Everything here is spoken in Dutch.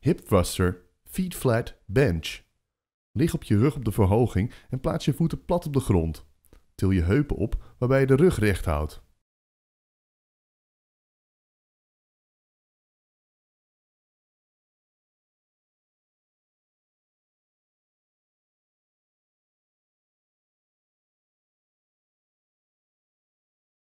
hip thruster, feet flat, bench. Lig op je rug op de verhoging en plaats je voeten plat op de grond. Til je heupen op waarbij je de rug recht houdt.